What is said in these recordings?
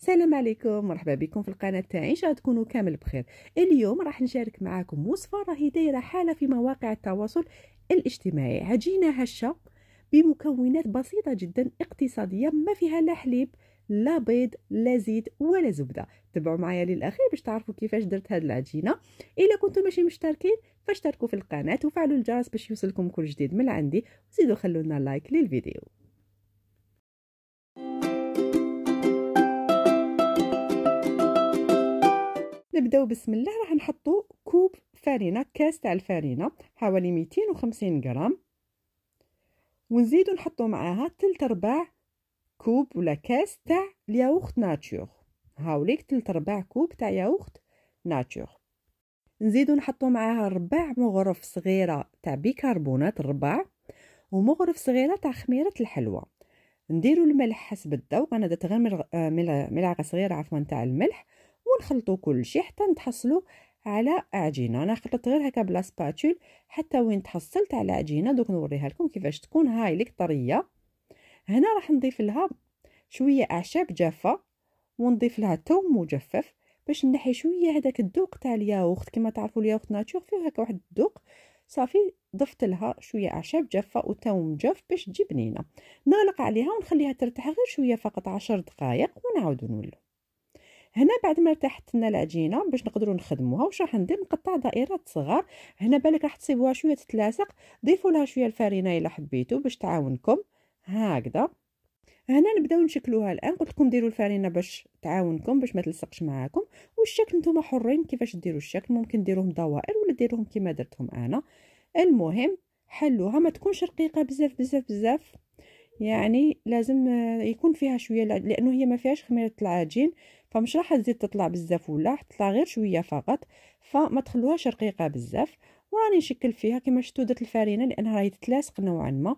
السلام عليكم مرحبا بكم في القناه تاعي ان شاء تكونوا كامل بخير اليوم راح نشارك معاكم وصفه راهي دايره حاله في مواقع التواصل الاجتماعي عجينه هشه بمكونات بسيطه جدا اقتصاديه ما فيها لا حليب لا بيض لا زيت ولا زبده تبعوا معايا للاخير باش تعرفوا كيفاش درت هاد العجينه الا كنتم ماشي مشتركين فاشتركوا في القناه وفعلوا الجرس باش يوصلكم كل جديد من عندي وزيدوا خلونا لايك للفيديو نبداو بسم الله راح نحطو كوب فارينة كاس تاع الفارينة حوالي ميتين وخمسين غرام ونزيدو نحطو معاها تلت ربع كوب ولا كاس تاع الياوخت ناتور هاوليك تلت ربع كوب تاع ياوخت ناتور نزيدو نحطو معاها ربع مغرف صغيره تاع بيكربونات ربع ومغرف صغيره تاع خميره الحلوى نديرو الملح حسب الذوق انا درت غير آه، ملعقه صغيره عفوا تاع الملح ونخلطوا كل شيء حتى نتحصلوا على عجينه انا خلطت غير هكا بلا سباتول حتى وين تحصلت على عجينه دوك نوريها لكم كيفاش تكون هاي لك طريه هنا راح نضيف لها شويه اعشاب جافه ونضيف لها توم مجفف باش نحي شويه هذاك الدوق تاع الياغورت كما تعرفوا الياغورت ناتشور فيه هكا واحد الدوق صافي ضفت لها شويه اعشاب جافه وتوم جاف باش تجي بنينه نغلق عليها ونخليها ترتاح غير شويه فقط عشر دقائق ونعود نولو هنا بعد ما ارتاحت لنا العجينه باش نقدروا نخدموها واش راح ندير نقطع دائرات صغار هنا بالك راح تسيبوها شويه تتلاصق ضيفوا لها شويه الفارينه الا حبيتو باش تعاونكم هكذا هنا نبداو نشكلوها الان قلت لكم ديروا الفارينه باش تعاونكم باش ما تلصقش معاكم والشكل نتوما حرين كيفاش ديروا الشكل ممكن ديروهم دوائر ولا ديروهم كما درتهم انا المهم حلوها ما تكونش رقيقه بزاف بزاف بزاف يعني لازم يكون فيها شويه لانه هي ما فيهاش خميره العجين فمش راح تزيد تطلع بزاف ولا راح تطلع غير شويه فقط فما تخلوهاش رقيقه بزاف وراني نشكل فيها كما شفتوا درت الفارينه لانها راهي تتلاصق نوعا ما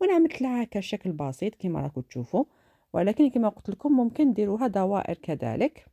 وانا عملت لها هكا شكل بسيط كما راكم تشوفوا ولكن كما قلت لكم ممكن ديروها دوائر كذلك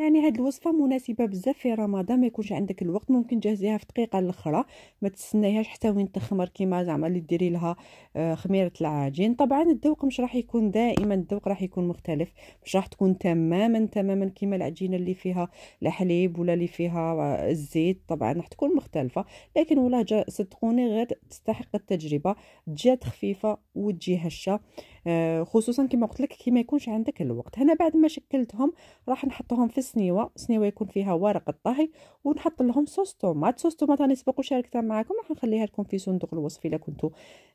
يعني هاد الوصفه مناسبه بزاف في رمضان ما يكونش عندك الوقت ممكن تجهزيها في دقيقه الاخرى ما تستنيهاش حتى وين تخمر كيما زعما اللي ديري لها آه، خميره العجين طبعا الذوق مش راح يكون دائما الذوق راح يكون مختلف مش راح تكون تماما تماما كيما العجينه اللي فيها الحليب ولا اللي فيها آه، الزيت طبعا راح تكون مختلفه لكن والله صدقوني غير تستحق التجربه تجي خفيفه وتجي هشه آه، خصوصا كما قلت لك كي ما يكونش عندك الوقت هنا بعد ما شكلتهم راح نحطهم في السنيوه سنيوه يكون فيها ورق الطهي ونحط لهم صوص طوماط صوص طوماط راني سبق وشاركتها معكم راح نخليها لكم في صندوق الوصف الا كنتو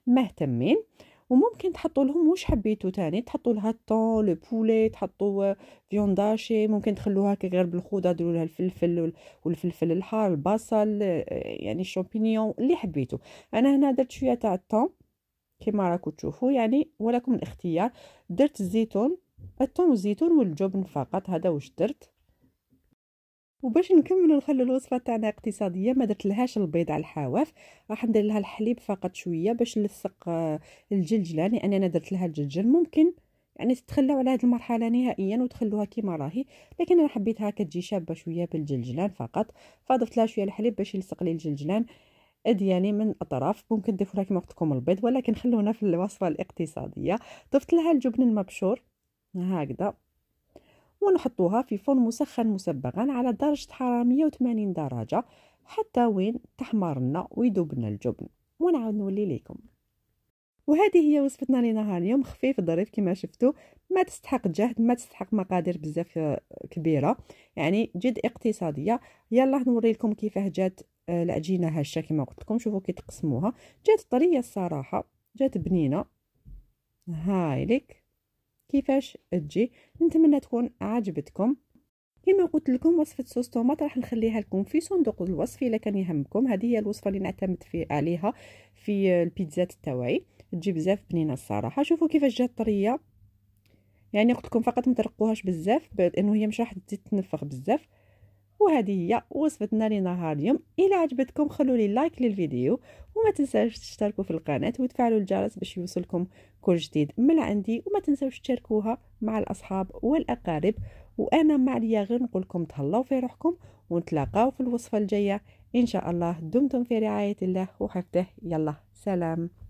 مهتمين وممكن تحطوا لهم واش حبيتو تاني تحطوا لها الطون لو بولي تحطوا فيونداشي ممكن تخلوها هكا غير بالخضره ديروا لها الفلفل والفلفل الحار البصل آه، يعني الشامبينيون اللي حبيتو انا هنا درت شويه تاع الطون كما راكم تشوفوا يعني ولكم الاختيار درت الزيتون الثوم والزيتون والجبن فقط هذا واش درت وباش نكمل نخلو الوصفه تاعنا اقتصاديه ما درت لهاش البيض على الحواف راح ندير لها الحليب فقط شويه باش نلصق آه، الجلجلان لان انا درت لها الجلجل ممكن يعني تتخلاو على هذه المرحله نهائيا وتخلوها كيما راهي لكن انا حبيتها كتجي شابه شويه بالجلجلان فقط فضفت لها شويه الحليب باش يلصق لي الجلجلان ادياني من الاطراف ممكن تضيفوا لها كما قلت لكم البيض ولكن خلونا في الوصفه الاقتصاديه ضفت لها الجبن المبشور هكذا ونحطوها في فرن مسخن مسبقا على درجه حراره 180 درجه حتى وين تحمر لنا ويذوب لنا الجبن ونعاود نولي لكم وهذه هي وصفتنا لنهار اليوم خفيف ظريف كما شفتوا ما تستحق جهد ما تستحق مقادير بزاف كبيره يعني جد اقتصاديه يلا نوري لكم كيفاه جات العجينه آه، هشه كما قلت لكم شوفوا كي تقسموها جات طريه الصراحه جات بنينه هاي لك كيفاش تجي نتمنى تكون عجبتكم كما قلت لكم وصفه صوص طوماط راح نخليها لكم في صندوق الوصف الا كان يهمكم هذه هي الوصفه اللي نعتمد في عليها في البيتزات تاعي تجي بزاف بنينه الصراحه شوفوا كيفاش جات طريه يعني قلت لكم فقط ما ترقوهاش بزاف لانه هي مش راح تزيد تنفخ بزاف وهذه هي وصفتنا لنهار اليوم الى عجبتكم خلوا لي لايك للفيديو وما تنساوش تشتركوا في القناه وتفعلوا الجرس باش يوصلكم كل جديد من عندي وما تنساوش تشاركوها مع الاصحاب والاقارب وانا ما عليا غير نقول لكم تهلاو في روحكم ونتلاقاو في الوصفه الجايه ان شاء الله دمتم في رعايه الله وحفظه يلا سلام